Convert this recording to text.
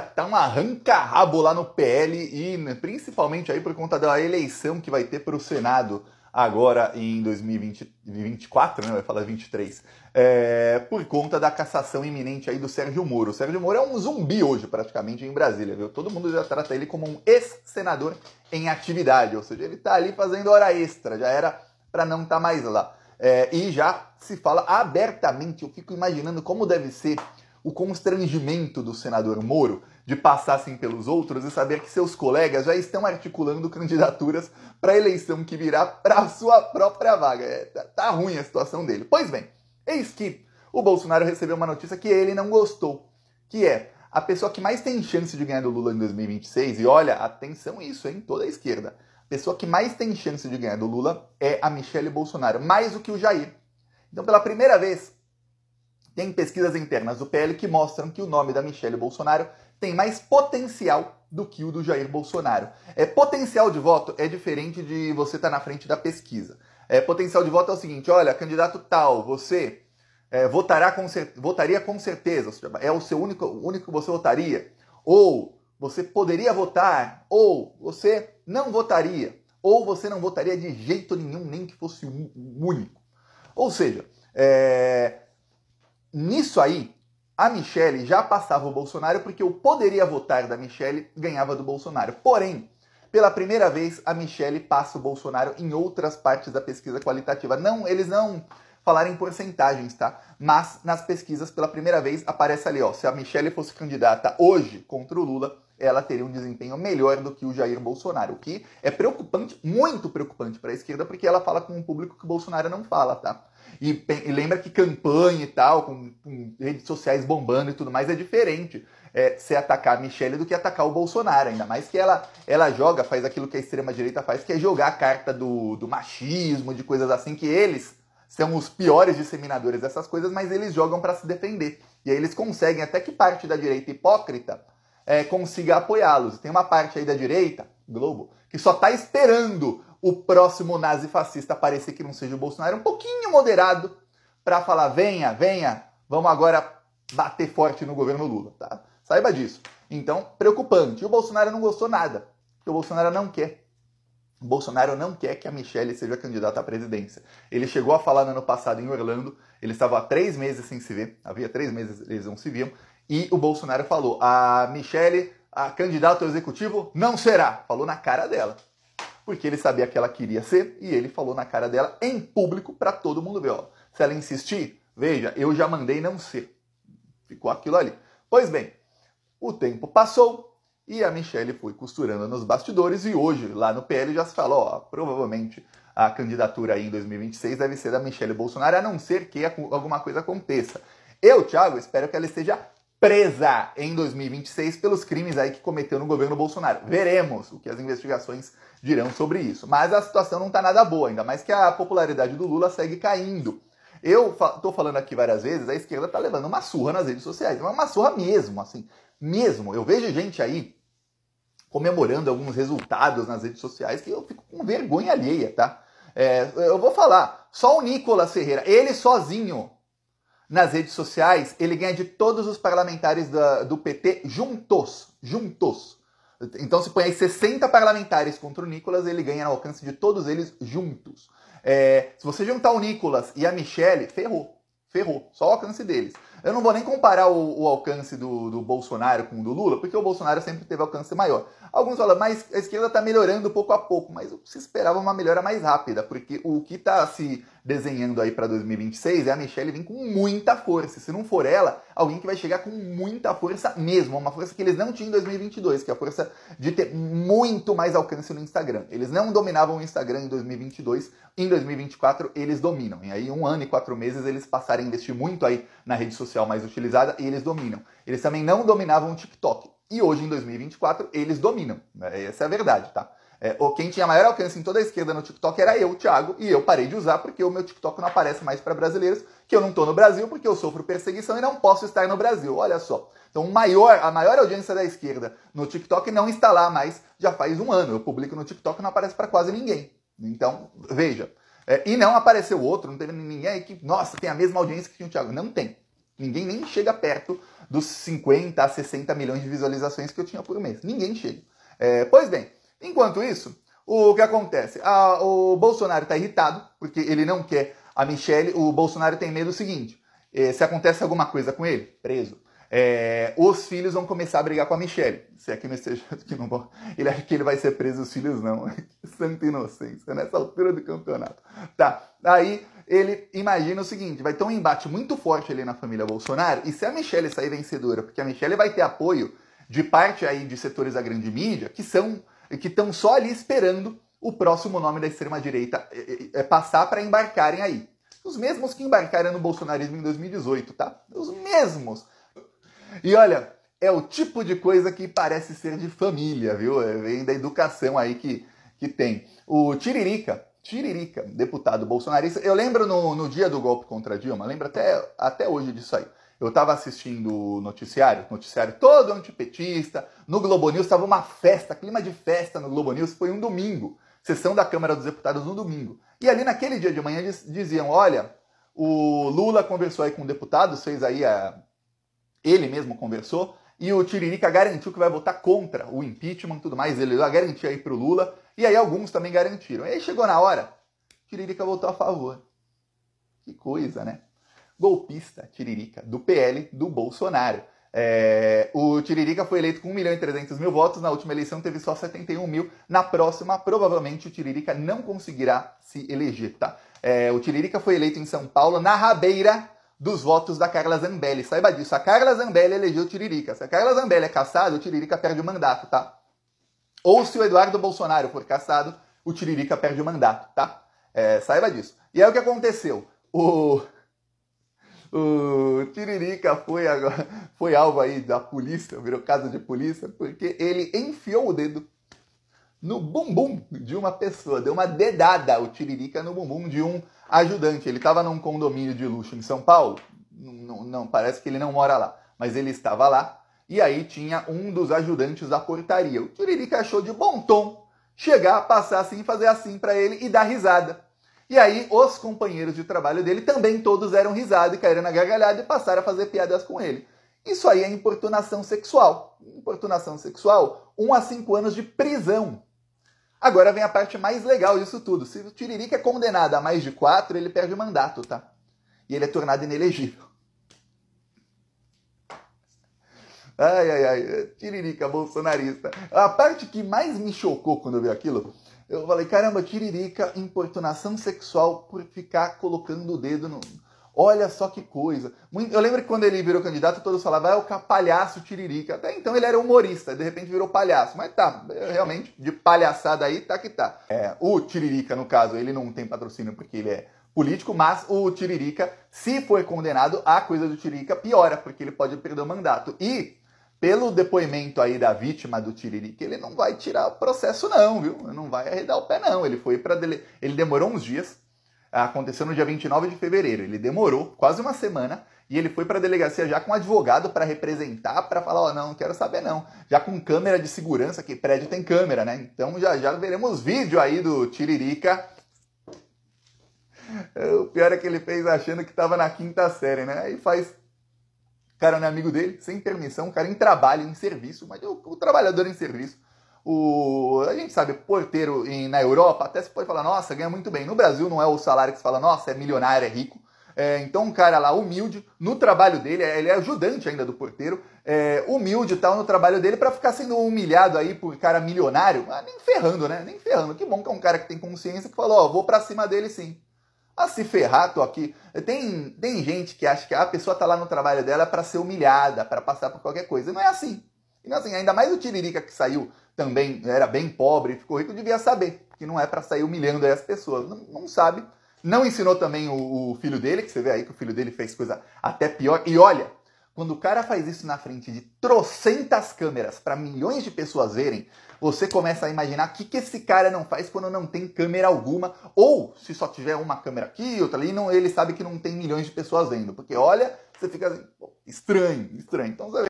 tá um arranca-rabo lá no PL e né, principalmente aí por conta da eleição que vai ter para o Senado agora em 2024, né? Vai falar 23. É, por conta da cassação iminente aí do Sérgio Moro. O Sérgio Moro é um zumbi hoje, praticamente, em Brasília, viu? Todo mundo já trata ele como um ex-senador em atividade, ou seja, ele tá ali fazendo hora extra, já era para não estar tá mais lá. É, e já se fala abertamente, eu fico imaginando como deve ser o constrangimento do senador Moro de passar assim pelos outros e saber que seus colegas já estão articulando candidaturas para a eleição que virá para a sua própria vaga. É, tá, tá, ruim a situação dele. Pois bem, eis que o Bolsonaro recebeu uma notícia que ele não gostou, que é a pessoa que mais tem chance de ganhar do Lula em 2026, e olha, atenção isso, hein, toda a esquerda, a pessoa que mais tem chance de ganhar do Lula é a Michelle Bolsonaro, mais do que o Jair. Então, pela primeira vez, tem pesquisas internas do PL que mostram que o nome da Michelle Bolsonaro tem mais potencial do que o do Jair Bolsonaro. É, potencial de voto é diferente de você estar tá na frente da pesquisa. É, potencial de voto é o seguinte: olha, candidato tal, você é, votará com votaria com certeza, é o seu único, único que você votaria. Ou você poderia votar, ou você não votaria, ou você não votaria de jeito nenhum, nem que fosse um único. Ou seja, é, Nisso aí, a Michelle já passava o Bolsonaro porque eu poderia votar da Michelle, ganhava do Bolsonaro. Porém, pela primeira vez, a Michelle passa o Bolsonaro em outras partes da pesquisa qualitativa. Não, eles não falaram em porcentagens, tá? Mas nas pesquisas, pela primeira vez, aparece ali, ó, se a Michelle fosse candidata hoje contra o Lula, ela teria um desempenho melhor do que o Jair Bolsonaro, o que é preocupante, muito preocupante para a esquerda, porque ela fala com um público que o Bolsonaro não fala, tá? E, e lembra que campanha e tal, com, com, redes sociais bombando e tudo mais, é diferente é, se atacar a Michelle do que atacar o Bolsonaro, ainda mais que ela, ela joga, faz aquilo que a extrema-direita faz, que é jogar a carta do, do machismo, de coisas assim, que eles são os piores disseminadores dessas coisas, mas eles jogam para se defender. E aí eles conseguem, até que parte da direita hipócrita é, consiga apoiá-los. Tem uma parte aí da direita, Globo, que só está esperando o próximo nazifascista aparecer que não seja o Bolsonaro, um pouquinho moderado, para falar: venha, venha, vamos agora bater forte no governo Lula, tá? Saiba disso. Então, preocupante. E o Bolsonaro não gostou nada, porque o Bolsonaro não quer. O Bolsonaro não quer que a Michelle seja candidata à presidência. Ele chegou a falar no ano passado em Orlando, ele estava há três meses sem se ver, havia três meses eles não se viam, e o Bolsonaro falou: a Michelle, a candidata ao executivo, não será. Falou na cara dela. Porque ele sabia que ela queria ser e ele falou na cara dela em público para todo mundo ver. Ó, se ela insistir, veja, eu já mandei não ser. Ficou aquilo ali. Pois bem, o tempo passou e a Michelle foi costurando nos bastidores e hoje, lá no PL, já se fala: ó, provavelmente a candidatura aí em 2026 deve ser da Michelle Bolsonaro, a não ser que alguma coisa aconteça. Eu, Thiago, espero que ela esteja presa em 2026 pelos crimes aí que cometeu no governo Bolsonaro. Veremos o que as investigações dirão sobre isso. Mas a situação não está nada boa, ainda mais que a popularidade do Lula segue caindo. Eu estou falando aqui várias vezes, a esquerda está levando uma surra nas redes sociais, é uma surra mesmo, assim, mesmo. Eu vejo gente aí comemorando alguns resultados nas redes sociais que eu fico com vergonha alheia, tá? É, eu vou falar, só o Nicolas Ferreira, ele sozinho, nas redes sociais, ele ganha de todos os parlamentares da, do PT juntos. Juntos. Então, se põe aí 60 parlamentares contra o Nicolas, ele ganha no alcance de todos eles juntos. É, se você juntar o Nicolas e a Michelle, ferrou. Ferrou. Só o alcance deles. Eu não vou nem comparar o, o alcance do, do, Bolsonaro com o do Lula, porque o Bolsonaro sempre teve alcance maior. Alguns falam, mas a esquerda está melhorando pouco a pouco, mas se esperava uma melhora mais rápida, porque o que está se desenhando aí para 2026 é a Michelle vem com muita força. Se não for ela, alguém que vai chegar com muita força mesmo, uma força que eles não tinham em 2022, que é a força de ter muito mais alcance no Instagram. Eles não dominavam o Instagram em 2022, em 2024 eles dominam. E aí, um ano e quatro meses, eles passarem a investir muito aí na rede social social mais utilizada e eles dominam. Eles também não dominavam o TikTok. E hoje, em 2024, eles dominam. É, essa é a verdade, tá? É, quem tinha maior alcance em toda a esquerda no TikTok era eu, Thiago, e eu parei de usar porque o meu TikTok não aparece mais para brasileiros, que eu não estou no Brasil porque eu sofro perseguição e não posso estar no Brasil. Olha só. Então, maior, a maior audiência da esquerda no TikTok não está lá mais já faz um ano. Eu publico no TikTok e não aparece para quase ninguém. Então, veja. É, e não apareceu outro, não teve ninguém aí que, nossa, tem a mesma audiência que tinha o Thiago. Não tem. Ninguém nem chega perto dos 50 a 60 milhões de visualizações que eu tinha por mês. Ninguém chega. É, pois bem, enquanto isso, o que acontece? A, o Bolsonaro está irritado, porque ele não quer a Michelle. O Bolsonaro tem medo do seguinte: é, se acontece alguma coisa com ele, preso. É, os filhos vão começar a brigar com a Michelle. Se é que não esteja que não bom. Ele acha que ele vai ser preso, os filhos não. Santa inocência, nessa altura do campeonato. Tá, aí ele imagina o seguinte: vai ter um embate muito forte ali na família Bolsonaro, e se a Michelle sair vencedora, porque a Michelle vai ter apoio de parte aí de setores da grande mídia que são que estão só ali esperando o próximo nome da extrema direita é, é, é, passar para embarcarem aí. Os mesmos que embarcaram no bolsonarismo em 2018, tá? Os mesmos. E olha, é o tipo de coisa que parece ser de família, viu? Vem da educação aí que, que tem. O Tiririca, Tiririca, deputado bolsonarista. Eu lembro no, no dia do golpe contra Dilma, lembro até, até hoje disso aí. Eu estava assistindo o noticiário, noticiário todo antipetista, no Globo News estava uma festa, clima de festa no Globo News, foi um domingo, sessão da Câmara dos Deputados no domingo. E ali naquele dia de manhã eles diziam, olha, o Lula conversou aí com deputados, fez aí a... ele mesmo conversou, e o Tiririca garantiu que vai votar contra o impeachment e tudo mais. Ele garantiu aí pro Lula. E aí alguns também garantiram. E aí chegou na hora, Tiririca votou a favor. Que coisa, né? Golpista Tiririca, do PL do Bolsonaro. É, o Tiririca foi eleito com 1 milhão e 300 mil votos, na última eleição teve só 71 mil, na próxima provavelmente o Tiririca não conseguirá se eleger, tá? É, o Tiririca foi eleito em São Paulo, na Rabeira, dos votos da Carla Zambelli. Saiba disso, a Carla Zambelli elegeu o Tiririca. Se a Carla Zambelli é caçada, o Tiririca perde o mandato, tá? Ou se o Eduardo Bolsonaro for caçado, o Tiririca perde o mandato, tá? É, saiba disso. E aí o que aconteceu? O, o Tiririca foi, agora, foi alvo aí da polícia, virou caso de polícia, porque ele enfiou o dedo no bumbum de uma pessoa, deu uma dedada o Tiririca no bumbum de um ajudante. Ele estava num condomínio de luxo em São Paulo, não, não, parece que ele não mora lá, mas ele estava lá. E aí tinha um dos ajudantes da portaria. O Tiririca achou de bom tom chegar, passar assim, fazer assim para ele e dar risada. E aí os companheiros de trabalho dele também todos eram risada e caíram na gargalhada e passaram a fazer piadas com ele. Isso aí é importunação sexual. Importunação sexual, 1 um a 5 anos de prisão Agora vem a parte mais legal disso tudo. Se o Tiririca é condenado a mais de quatro, ele perde o mandato, tá? E ele é tornado inelegível. Ai, ai, ai, Tiririca bolsonarista. A parte que mais me chocou quando eu vi aquilo, eu falei, caramba, Tiririca, importunação sexual por ficar colocando o dedo no, Olha só que coisa. Eu lembro que quando ele virou candidato, todos falavam, ah, é o palhaço tiririca. Até então ele era humorista, de repente virou palhaço. Mas tá, é, realmente, de palhaçada aí, tá que tá. É, o tiririca, no caso, ele não tem patrocínio porque ele é político, mas o tiririca, se for condenado, a coisa do tiririca piora, porque ele pode perder o mandato. E, pelo depoimento aí da vítima do tiririca, ele não vai tirar o processo não, viu? Não vai arredar o pé não. Ele foi para dele... ele demorou uns dias aconteceu no dia 29 de fevereiro. Ele demorou quase uma semana e ele foi para a delegacia já com um advogado para representar, para falar: Ó, oh, não, não quero saber não. Já com câmera de segurança, que prédio tem câmera, né? Então já já veremos vídeo aí do Tiririca. O pior é que ele fez achando que estava na quinta série, né? Aí faz. Cara, não é amigo dele, sem permissão, o cara em trabalho, em serviço, mas o, o trabalhador em serviço o, a gente sabe, porteiro em, na Europa, até se pode falar, nossa, ganha muito bem. No Brasil não é o salário que se fala, nossa, é milionário, é rico. É, então, um cara lá humilde, no trabalho dele, é, ele é ajudante ainda do porteiro, é, humilde e tal no trabalho dele, para ficar sendo humilhado aí por cara milionário, ah, nem ferrando, né? Nem ferrando. Que bom que é um cara que tem consciência que falou, ó, vou pra cima dele sim. A se ferrar, tô aqui. Tem, tem gente que acha que a pessoa tá lá no trabalho dela para ser humilhada, para passar por qualquer coisa. Não é assim. E não é assim, ainda mais o Tiririca que saiu também era bem pobre e ficou rico, devia saber que não é para sair humilhando as pessoas. Não, não, sabe. Não ensinou também o, o filho dele, que você vê aí que o filho dele fez coisa até pior. E olha, quando o cara faz isso na frente de trocentas câmeras para milhões de pessoas verem, você começa a imaginar o que, que esse cara não faz quando não tem câmera alguma, ou se só tiver uma câmera aqui, outra ali, não, ele sabe que não tem milhões de pessoas vendo. Porque olha, você fica assim, estranho, estranho. Então você